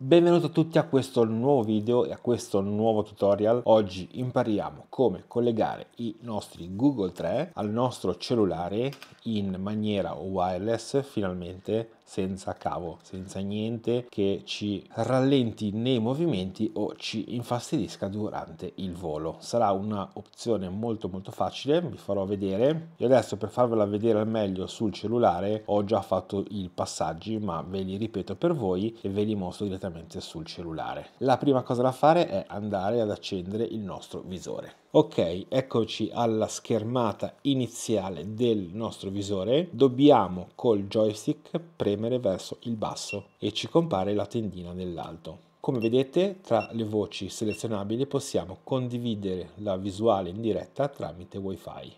Benvenuti a tutti a questo nuovo video e a questo nuovo tutorial. Oggi impariamo come collegare i nostri Google 3 al nostro cellulare in maniera wireless finalmente senza cavo, senza niente che ci rallenti nei movimenti o ci infastidisca durante il volo. Sarà un'opzione molto molto facile, vi farò vedere. E adesso per farvela vedere al meglio sul cellulare ho già fatto i passaggi, ma ve li ripeto per voi e ve li mostro direttamente direttamente sul cellulare. La prima cosa da fare è andare ad accendere il nostro visore. Ok, eccoci alla schermata iniziale del nostro visore. Dobbiamo col joystick premere verso il basso e ci compare la tendina dell'alto. Come vedete, tra le voci selezionabili possiamo condividere la visuale in diretta tramite WiFi.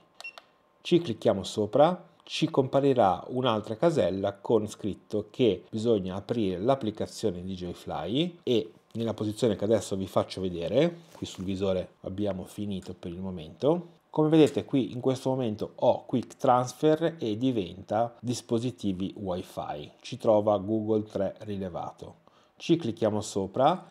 Ci clicchiamo sopra ci comparirà un'altra casella con scritto che bisogna aprire l'applicazione di Joyfly e nella posizione che adesso vi faccio vedere, qui sul visore abbiamo finito per il momento, come vedete qui in questo momento ho Quick Transfer e diventa dispositivi WiFi. Ci trova Google 3 rilevato. Ci clicchiamo sopra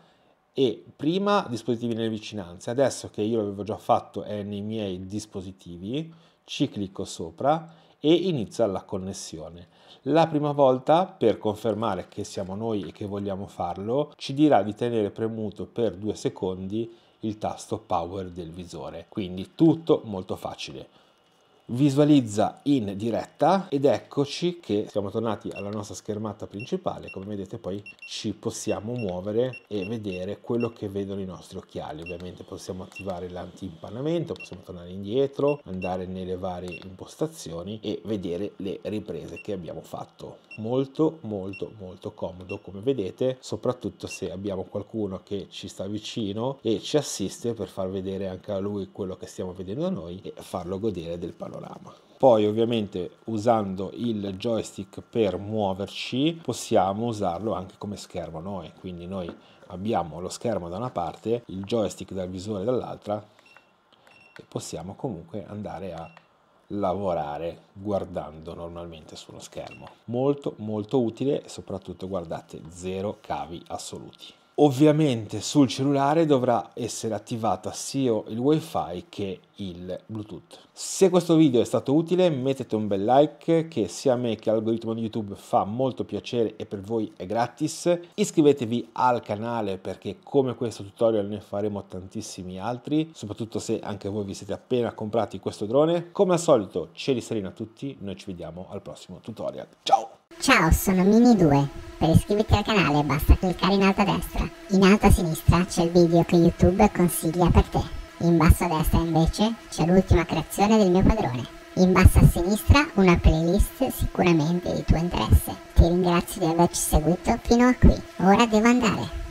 e prima dispositivi nelle vicinanze. Adesso che io l'avevo già fatto è nei miei dispositivi, ci clicco sopra e inizia la connessione. La prima volta, per confermare che siamo noi e che vogliamo farlo, ci dirà di tenere premuto per due secondi il tasto power del visore. Quindi tutto molto facile visualizza in diretta ed eccoci che siamo tornati alla nostra schermata principale come vedete poi ci possiamo muovere e vedere quello che vedono i nostri occhiali ovviamente possiamo attivare l'antiimpanamento possiamo tornare indietro andare nelle varie impostazioni e vedere le riprese che abbiamo fatto molto molto molto comodo come vedete soprattutto se abbiamo qualcuno che ci sta vicino e ci assiste per far vedere anche a lui quello che stiamo vedendo noi e farlo godere del panorama panorama. Poi ovviamente usando il joystick per muoverci possiamo usarlo anche come schermo noi, quindi noi abbiamo lo schermo da una parte, il joystick dal visore dall'altra e possiamo comunque andare a lavorare guardando normalmente sullo schermo. Molto molto utile, soprattutto guardate, zero cavi assoluti. Ovviamente sul cellulare dovrà essere attivata sia il wifi che il bluetooth. Se questo video è stato utile mettete un bel like che sia a me che all'algoritmo di YouTube fa molto piacere e per voi è gratis. Iscrivetevi al canale perché come questo tutorial ne faremo tantissimi altri, soprattutto se anche voi vi siete appena comprati questo drone. Come al solito cieli sereno a tutti, noi ci vediamo al prossimo tutorial. Ciao! Ciao, sono Mini2. Per iscriverti al canale basta cliccare in alto a destra. In alto a sinistra c'è il video che YouTube consiglia per te. In basso a destra invece c'è l'ultima creazione del mio padrone. In basso a sinistra una playlist sicuramente di tuo interesse. Ti ringrazio di averci seguito fino a qui. Ora devo andare.